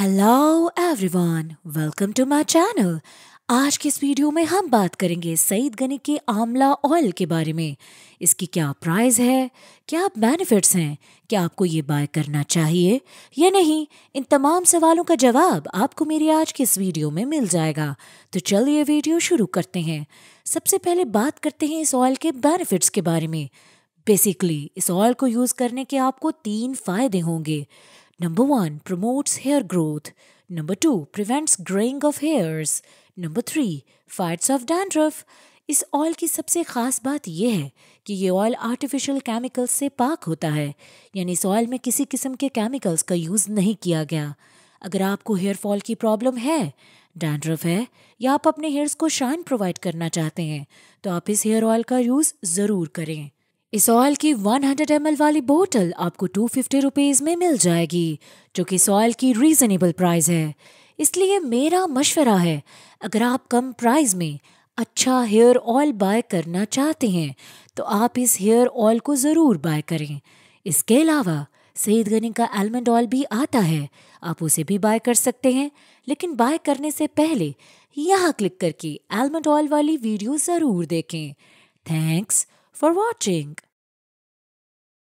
Hello everyone welcome to my channel आज के इस वीडियो में हम बात करेंगे सईद गनी के आंवला ऑयल के बारे में इसकी क्या प्राइस है क्या बेनिफिट्स हैं क्या आपको ये बाय करना चाहिए या नहीं इन तमाम सवालों का जवाब आपको मेरी आज की इस वीडियो में मिल जाएगा तो चलिए वीडियो शुरू करते हैं सबसे पहले बात करते हैं इस ऑयल के बेनिफिट्स के बारे में बेसिकली इस ऑयल को यूज़ करने के आपको तीन फायदे होंगे number one promotes hair growth number two prevents growing of hairs number three fights of dandruff इस ऑयल की सबसे ख़ास बात यह है कि ये ऑयल आर्टिफिशियल केमिकल्स से पाक होता है यानी इस ऑयल में किसी किस्म के केमिकल्स का यूज़ नहीं किया गया अगर आपको हेयर फॉल की प्रॉब्लम है डैंड्रफ है या आप अपने हेयर्स को शाइन प्रोवाइड करना चाहते हैं तो आप इस हेयर ऑयल का यूज़ ज़रूर करें इस ऑयल की 100 हंड्रेड वाली बोतल आपको टू फिफ्टी रुपीज़ में मिल जाएगी जो कि इस ऑयल की रीज़नेबल प्राइस है इसलिए मेरा मशवरा है अगर आप कम प्राइस में अच्छा हेयर ऑयल बाय करना चाहते हैं तो आप इस हेयर ऑयल को ज़रूर बाय करें इसके अलावा सईद गनी का आलमंड ऑयल भी आता है आप उसे भी बाय कर सकते हैं लेकिन बाय करने से पहले यहाँ क्लिक करके आलमंड ऑयल वाली वीडियो ज़रूर देखें थैंक्स for watching.